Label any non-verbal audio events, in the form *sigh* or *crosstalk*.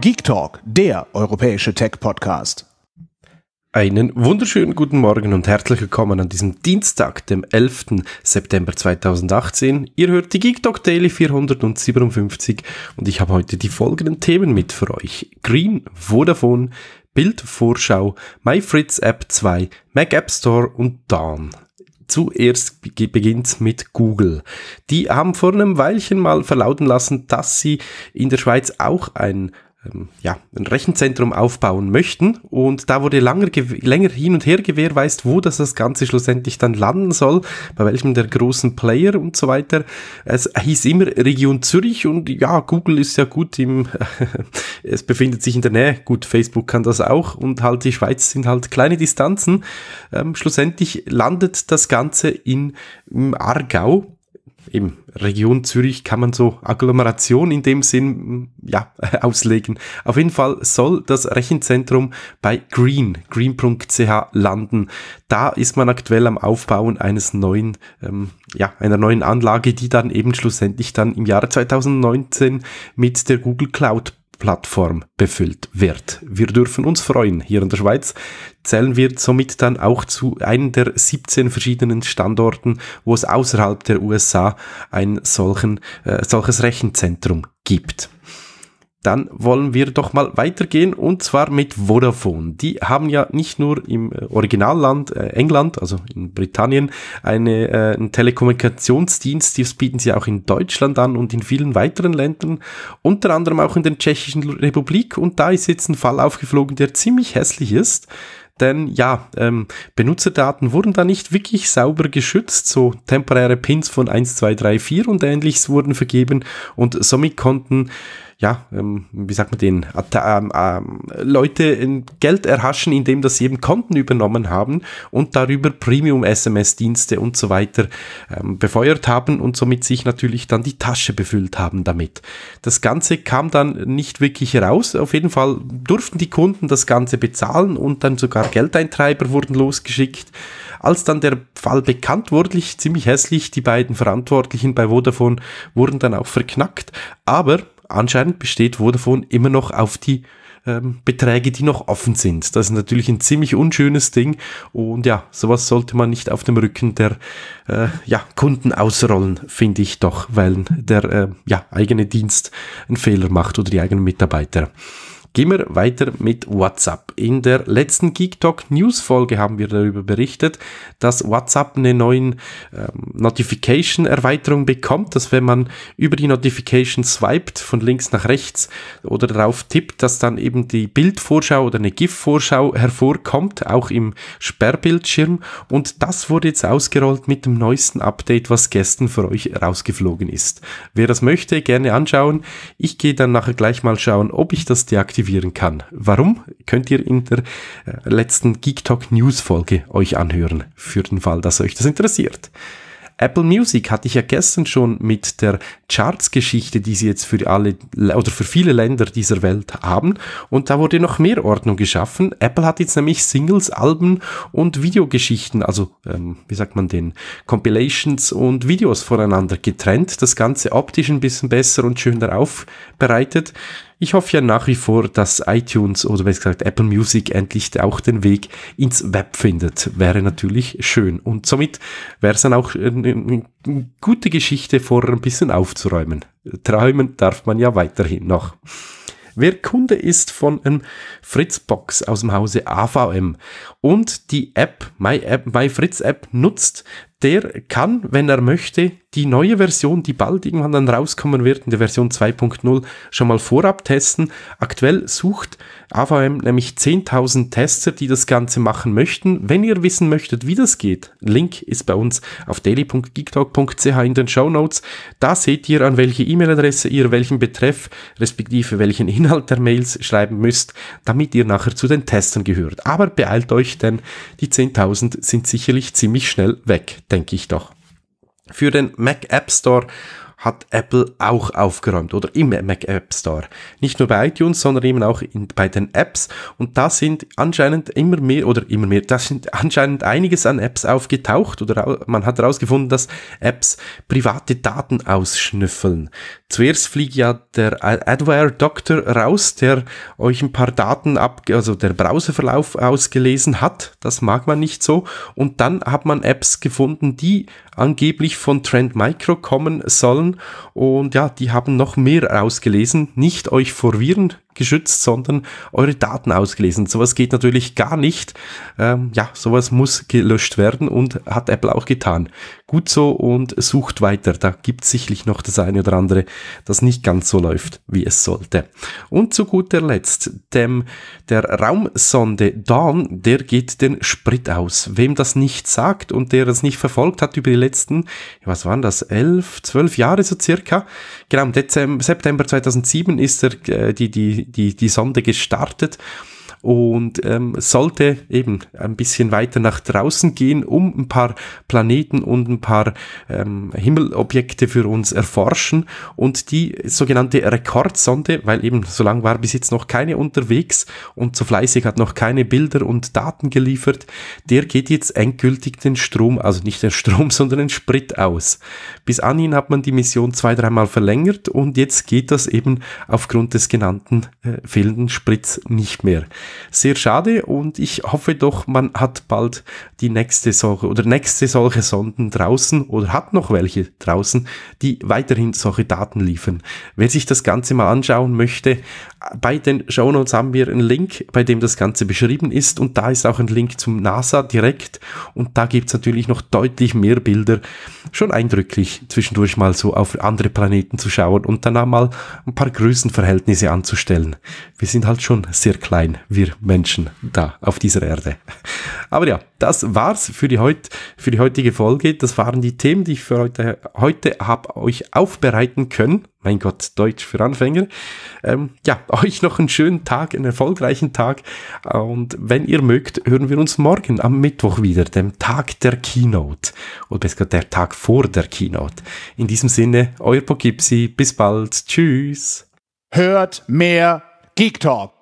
Geek Talk, der europäische Tech-Podcast. Einen wunderschönen guten Morgen und herzlich willkommen an diesem Dienstag, dem 11. September 2018. Ihr hört die Geek Talk Daily 457 und ich habe heute die folgenden Themen mit für euch. Green, Vodafone, Bildvorschau, MyFritz App 2, Mac App Store und Dawn. Zuerst beginnt's mit Google. Die haben vor einem Weilchen mal verlauten lassen, dass sie in der Schweiz auch ein ähm, ja, ein Rechenzentrum aufbauen möchten. Und da wurde langer, länger hin und her gewährweist, wo das, das Ganze schlussendlich dann landen soll, bei welchem der großen Player und so weiter. Es hieß immer Region Zürich und ja, Google ist ja gut im, *laughs* es befindet sich in der Nähe. Gut, Facebook kann das auch und halt die Schweiz sind halt kleine Distanzen. Ähm, schlussendlich landet das Ganze in, im Aargau eben Region Zürich kann man so Agglomeration in dem Sinn mm, ja *laughs* auslegen. Auf jeden Fall soll das Rechenzentrum bei Green, green.ch landen. Da ist man aktuell am Aufbauen eines neuen, ähm, ja, einer neuen Anlage, die dann eben schlussendlich dann im Jahre 2019 mit der Google Cloud Plattform befüllt wird. Wir dürfen uns freuen. Hier in der Schweiz zählen wir somit dann auch zu einem der 17 verschiedenen Standorten, wo es außerhalb der USA ein solchen, äh, solches Rechenzentrum gibt dann wollen wir doch mal weitergehen und zwar mit Vodafone. Die haben ja nicht nur im äh, Originalland äh, England, also in Britannien, eine, äh, einen Telekommunikationsdienst, die bieten sie auch in Deutschland an und in vielen weiteren Ländern, unter anderem auch in der Tschechischen Republik und da ist jetzt ein Fall aufgeflogen, der ziemlich hässlich ist denn ja, ähm, Benutzerdaten wurden da nicht wirklich sauber geschützt, so temporäre Pins von 1, 2, 3, 4 und ähnliches wurden vergeben und somit konnten ja, ähm, wie sagt man den, ähm, ähm, Leute Geld erhaschen, indem dass sie eben Konten übernommen haben und darüber Premium-SMS-Dienste und so weiter ähm, befeuert haben und somit sich natürlich dann die Tasche befüllt haben damit. Das Ganze kam dann nicht wirklich raus. Auf jeden Fall durften die Kunden das Ganze bezahlen und dann sogar Geldeintreiber wurden losgeschickt. Als dann der Fall bekannt wurde, ziemlich hässlich, die beiden Verantwortlichen bei Vodafone wurden dann auch verknackt. Aber anscheinend besteht Vodafone immer noch auf die ähm, Beträge, die noch offen sind. Das ist natürlich ein ziemlich unschönes Ding und ja, sowas sollte man nicht auf dem Rücken der äh, ja, Kunden ausrollen, finde ich doch, weil der äh, ja, eigene Dienst einen Fehler macht oder die eigenen Mitarbeiter. Gehen wir weiter mit WhatsApp. In der letzten Geek Talk News Folge haben wir darüber berichtet, dass WhatsApp eine neue ähm, Notification Erweiterung bekommt, dass wenn man über die Notification swiped von links nach rechts oder drauf tippt, dass dann eben die Bildvorschau oder eine GIF-Vorschau hervorkommt, auch im Sperrbildschirm. Und das wurde jetzt ausgerollt mit dem neuesten Update, was gestern für euch rausgeflogen ist. Wer das möchte, gerne anschauen. Ich gehe dann nachher gleich mal schauen, ob ich das deaktiviere aktivieren kann. Warum? Könnt ihr in der äh, letzten Geek Talk News Folge euch anhören, für den Fall, dass euch das interessiert. Apple Music hatte ich ja gestern schon mit der Charts-Geschichte, die sie jetzt für alle oder für viele Länder dieser Welt haben. Und da wurde noch mehr Ordnung geschaffen. Apple hat jetzt nämlich Singles, Alben und Videogeschichten, also ähm, wie sagt man den, Compilations und Videos voreinander getrennt. Das Ganze optisch ein bisschen besser und schöner aufbereitet. Ich hoffe ja nach wie vor, dass iTunes oder besser gesagt Apple Music endlich auch den Weg ins Web findet. Wäre natürlich schön. Und somit wäre es dann auch eine, eine gute Geschichte, vorher ein bisschen aufzuräumen. Träumen darf man ja weiterhin noch. Wer Kunde ist von einem Fritzbox aus dem Hause AVM und die App, My, App, My Fritz App nutzt, der kann, wenn er möchte, die neue Version, die bald irgendwann dann rauskommen wird, in der Version 2.0, schon mal vorab testen. Aktuell sucht AVM nämlich 10.000 Tester, die das Ganze machen möchten. Wenn ihr wissen möchtet, wie das geht, Link ist bei uns auf daily.geektalk.ch in den Show Notes. Da seht ihr, an welche E-Mail-Adresse ihr welchen Betreff, respektive welchen Inhalt der Mails schreiben müsst, damit ihr nachher zu den Testern gehört. Aber beeilt euch, denn die 10.000 sind sicherlich ziemlich schnell weg denke ich doch. Für den Mac App Store hat Apple auch aufgeräumt oder im Mac App Store. Nicht nur bei iTunes, sondern eben auch in, bei den Apps. Und da sind anscheinend immer mehr oder immer mehr, da sind anscheinend einiges an Apps aufgetaucht oder man hat herausgefunden, dass Apps private Daten ausschnüffeln. Zuerst fliegt ja der Adware Doctor raus, der euch ein paar Daten ab, also der Browserverlauf ausgelesen hat. Das mag man nicht so. Und dann hat man Apps gefunden, die angeblich von Trend Micro kommen sollen und ja, die haben noch mehr ausgelesen. Nicht euch vor Viren geschützt, sondern eure Daten ausgelesen. Sowas geht natürlich gar nicht. Ähm, ja, sowas muss gelöscht werden und hat Apple auch getan. Gut so und sucht weiter. Da gibt es sicherlich noch das eine oder andere, das nicht ganz so läuft, wie es sollte. Und zu guter Letzt, dem, der Raumsonde Dawn, der geht den Sprit aus. Wem das nicht sagt und der es nicht verfolgt hat über die letzten, was waren das, elf, zwölf Jahre so circa. Genau, im Dezember, September 2007 ist er, äh, die, die, die, die Sonde gestartet und ähm, sollte eben ein bisschen weiter nach draußen gehen, um ein paar Planeten und ein paar ähm, Himmelobjekte für uns erforschen und die sogenannte Rekordsonde, weil eben so lange war bis jetzt noch keine unterwegs und so fleißig hat noch keine Bilder und Daten geliefert, der geht jetzt endgültig den Strom, also nicht den Strom, *laughs* sondern den Sprit aus. Bis anhin hat man die Mission zwei, dreimal verlängert und jetzt geht das eben aufgrund des genannten äh, fehlenden Sprits nicht mehr sehr schade und ich hoffe doch, man hat bald die nächste solche oder nächste solche Sonden draußen oder hat noch welche draußen, die weiterhin solche Daten liefern. Wer sich das Ganze mal anschauen möchte, bei den Shownotes haben wir einen Link, bei dem das Ganze beschrieben ist und da ist auch ein Link zum NASA direkt und da gibt es natürlich noch deutlich mehr Bilder. Schon eindrücklich, zwischendurch mal so auf andere Planeten zu schauen und dann mal ein paar Größenverhältnisse anzustellen. Wir sind halt schon sehr klein, wir wir Menschen da auf dieser Erde. Aber ja, das war's für die, heut, für die heutige Folge. Das waren die Themen, die ich für heute, heute habe euch aufbereiten können. Mein Gott, Deutsch für Anfänger. Ähm, ja, *laughs* euch noch einen schönen Tag, einen erfolgreichen Tag. Und wenn ihr mögt, hören wir uns morgen am Mittwoch wieder, dem Tag der Keynote. Oder besser gesagt, der Tag vor der Keynote. In diesem Sinne, euer Pogipsi. Bis bald. Tschüss. Hört mehr Geek Talk.